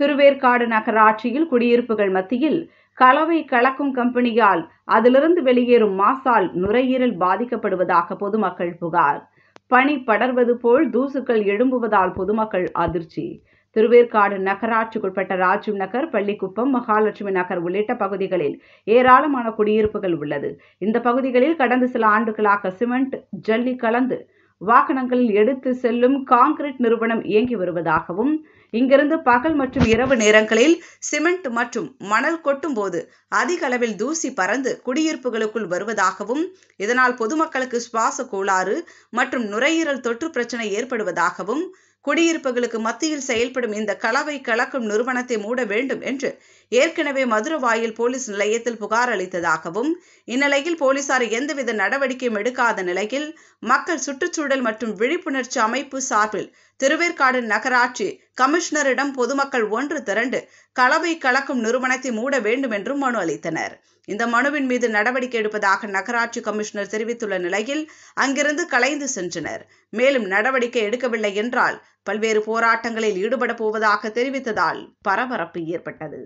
திருவேற்காடு நகராட்சியில் குடியிருப்புகள் மத்தியில் கலவை கலக்கும் கம்பெனியால் அதிலிருந்து வெளியேறும் மாசால் நுரையீரல் பாதிக்கப்படுவதாக பொதுமக்கள் புகார் பனி படர்வது போல் தூசுக்கள் எழும்புவதால் பொதுமக்கள் அதிர்ச்சி திருவேற்காடு நகராட்சிக்குட்பட்ட ராஜீவ் நகர் பள்ளிக்குப்பம் மகாலட்சுமி நகர் உள்ளிட்ட பகுதிகளில் ஏராளமான குடியிருப்புகள் உள்ளது இந்த பகுதிகளில் கடந்த சில ஆண்டுகளாக சிமெண்ட் ஜல்லி கலந்து வாகனங்களில் எடுத்து செல்லும் காங்கிரீட் நிறுவனம் இயங்கி வருவதாகவும் இங்கிருந்து பகல் மற்றும் இரவு நேரங்களில் சிமெண்ட் மற்றும் மணல் கொட்டும் போது அதிக அளவில் தூசி பறந்து குடியிருப்புகளுக்குள் வருவதாகவும் இதனால் பொதுமக்களுக்கு சுவாச கோளாறு மற்றும் நுரையீரல் தொற்று பிரச்சனை ஏற்படுவதாகவும் குடியிருப்புகளுக்கு மத்தியில் செயல்படும் இந்த கலவை கலக்கும் நிறுவனத்தை மூட வேண்டும் என்று ஏற்கனவே மதுரவாயில் போலீஸ் நிலையத்தில் புகார் அளித்ததாகவும் இந்நிலையில் போலீசார் எந்தவித நடவடிக்கையும் எடுக்காத நிலையில் மக்கள் சுற்றுச்சூழல் மற்றும் விழிப்புணர்ச்சி அமைப்பு சார்பில் திருவேற்காடு நகராட்சி கமிஷனரிடம் பொதுமக்கள் ஒன்று திரண்டு கலவை கலக்கும் நிறுவனத்தை மூட வேண்டும் என்றும் மனு அளித்தனர் இந்த மனுவின் மீது நடவடிக்கை எடுப்பதாக நகராட்சி கமிஷனர் தெரிவித்துள்ள நிலையில் அங்கிருந்து கலைந்து சென்றனர் மேலும் நடவடிக்கை எடுக்கவில்லை என்றால் பல்வேறு போராட்டங்களில் ஈடுபட போவதாக தெரிவித்ததால் பரபரப்பு ஏற்பட்டது